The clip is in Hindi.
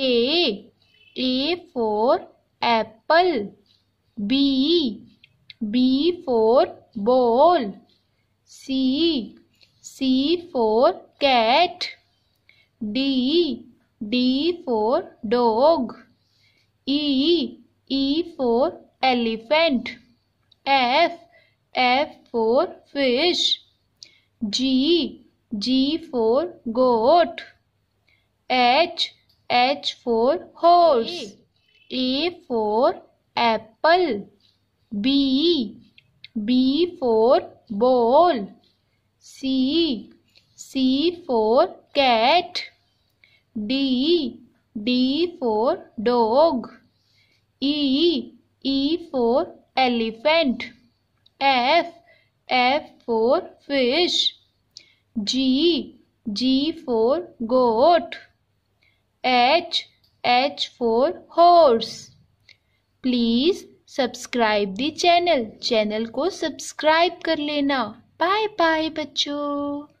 A A for apple B B for ball C C for cat D D for dog E E for elephant F F for fish G G for goat H H for horse, A for apple, B, B for ball, C, C for cat, D, D for dog, E, E for elephant, F, F for fish, G, G for goat, H H for horse please subscribe the channel channel को सब्सक्राइब कर लेना बाय बाय बच्चों